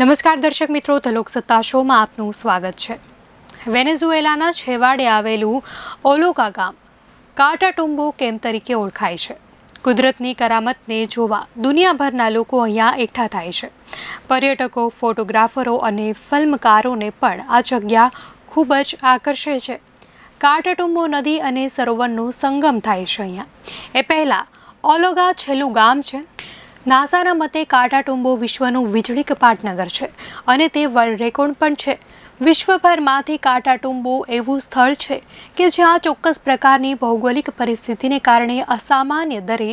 નમસ્કાર દર્શક મિત્રો તલોક સત્તા શોમાં આપનું સ્વાગત છે વેનેઝુએલાના છેવાડે આવેલું ઓલોકા ગામ કાટાટુંબો કેમ્પ તરીકે ઓળખાય છે કુદરતની કરામતને જોવા દુનિયાભરના લોકો અહીંયા એકઠા થાય છે પર્યટકો ફોટોગ્રાફરો અને ફિલ્મકારોને પણ આ જગ્યા ખૂબ જ આકર્ષે છે કાટાટુંબો નદી અને સરોવરનો સંગમ થાય છે અહીંયા એ પહેલાં ઓલોગા છેલ્લું ગામ છે નાસાના મતે કાટાટુંબો વિશ્વનું વીજળી કપાટનગર છે અને તે વર્લ્ડ રેકોર્ડ પણ છે વિશ્વભરમાંથી કાટાટુંબો એવું સ્થળ છે કે જ્યાં ચોક્કસ પ્રકારની ભૌગોલિક પરિસ્થિતિને કારણે અસામાન્ય દરે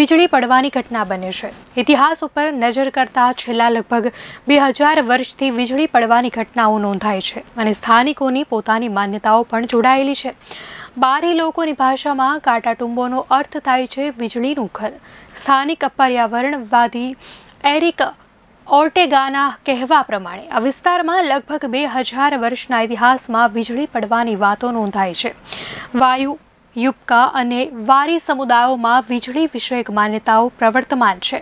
વીજળી પડવાની ઘટના બને છે ઇતિહાસ ઉપર નજર કરતાં છેલ્લા લગભગ બે હજાર વર્ષથી વીજળી પડવાની ઘટનાઓ નોંધાય છે અને સ્થાનિકોની પોતાની માન્યતાઓ પણ જોડાયેલી છે બારી લોકોની ભાષામાં કાંટાટુંબોનો અર્થ થાય છે વીજળીનું ઘર સ્થાનિક પર્યાવરણવાદી એરિક ઓર્ટેગાના કહેવા પ્રમાણે આ વિસ્તારમાં લગભગ બે હજાર વર્ષના ઇતિહાસમાં વીજળી પડવાની વાતો નોંધાય છે વાયુ યુપકા અને વારી સમુદાયોમાં વીજળી વિષયક માન્યતાઓ પ્રવર્તમાન છે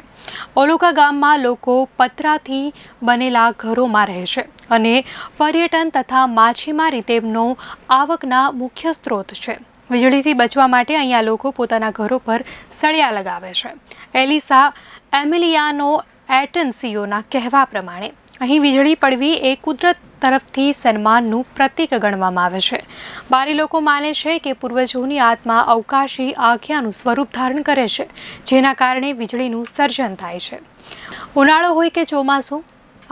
ઓલોકા ગામમાં લોકો પતરાથી બનેલા ઘરોમાં રહે છે અને પર્યટન તથા માછીમારી તેમનો આવકના મુખ્ય સ્ત્રોત છે વીજળીથી બચવા માટે અહીંયા લોકો પોતાના ઘરો પર સળિયા લગાવે છે એલિસા એમિલિયાનો એટન્સીઓના કહેવા પ્રમાણે અહીં વીજળી પડવી એ કુદરત તરફથી સન્માનનું પ્રતીક ગણવામાં આવે છે બારી લોકો માને છે કે પૂર્વજોની આત્મા અવકાશી આખ્યાનું સ્વરૂપ ધારણ કરે છે જેના કારણે વીજળીનું સર્જન થાય છે ઉનાળો હોય કે ચોમાસું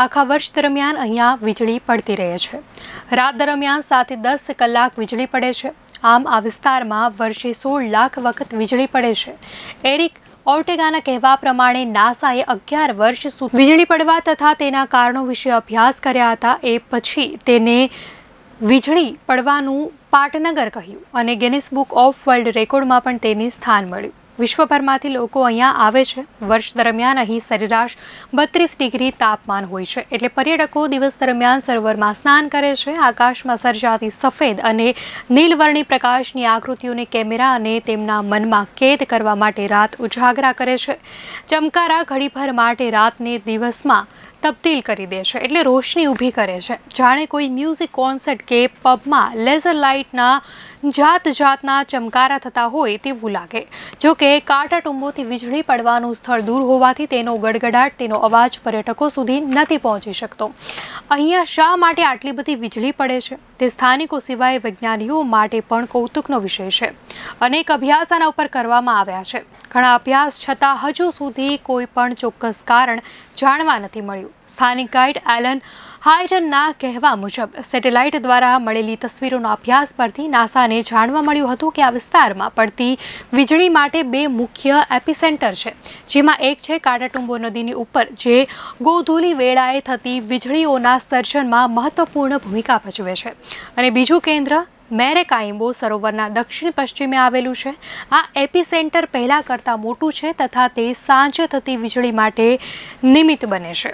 આખા વર્ષ દરમિયાન અહીંયા વીજળી પડતી રહે છે રાત દરમિયાન સાથે દસ કલાક વીજળી પડે છે આમ આ વિસ્તારમાં વર્ષે સોળ લાખ વખત વીજળી પડે છે એરિક ઓર્ટેગાના કહેવા પ્રમાણે નાસાએ અગિયાર વર્ષ સુધી વીજળી પડવા તથા તેના કારણો વિશે અભ્યાસ કર્યા હતા એ પછી તેને વીજળી પડવાનું પાટનગર કહ્યું અને ગેનિસ બુક ઓફ વર્લ્ડ રેકોર્ડમાં પણ તેને સ્થાન મળ્યું વિશ્વભરમાંથી લોકો અહીંયા આવે છે વર્ષ દરમિયાન અહીં સરેરાશ બત્રીસ ડિગ્રી તાપમાન હોય છે એટલે પર્યટકો દિવસ દરમિયાન સરોવરમાં સ્નાન કરે છે આકાશમાં સર્જાતી સફેદ અને નીલવર્ણી પ્રકાશની આકૃતિઓને કેમેરા અને તેમના મનમાં કેદ કરવા માટે રાત ઉજાગરા કરે છે ચમકારા ઘડીભર માટે રાતને દિવસમાં તબદીલ કરી દે છે એટલે રોશની ઊભી કરે છે જાણે કોઈ મ્યુઝિક કોન્સર્ટ કે પબમાં લેઝર લાઇટના જાત જાતના ચમકારા થતા હોય તેવું લાગે જોકે કે કાંટાટુંબોથી વીજળી પડવાનું સ્થળ દૂર હોવાથી તેનો ગડગડાટ તેનો અવાજ પર્યટકો સુધી નથી પહોંચી શકતો અહીંયા શા માટે આટલી બધી વીજળી પડે છે તે સ્થાનિકો સિવાય વૈજ્ઞાનિકો માટે પણ કૌતુકનો વિષય છે અનેક અભ્યાસ આના ઉપર કરવામાં આવ્યા છે ઘણા અભ્યાસ છતાં હજુ સુધી કોઈ પણ ચોક્કસ કારણ જાણવા નથી મળ્યું સ્થાનિક ગાઈડ એલન હાઇટનના કહેવા મુજબ સેટેલાઇટ દ્વારા મળેલી તસવીરોના અભ્યાસ પરથી નાસાને જાણવા મળ્યું હતું કે આ વિસ્તારમાં પડતી વીજળી માટે બે મુખ્ય એપિસેન્ટર છે જેમાં એક છે કાટાટુંબો નદીની ઉપર જે ગોધુલી વેળાએ થતી વીજળીઓના સર્જનમાં મહત્વપૂર્ણ ભૂમિકા ભજવે છે અને બીજું કેન્દ્ર મેરેકાઇમ્બો સરોવરના દક્ષિણ પશ્ચિમે આવેલું છે આ એપી સેન્ટર પહેલાં કરતાં મોટું છે તથા તે સાંજે થતી વીજળી માટે નિમિત્ત બને છે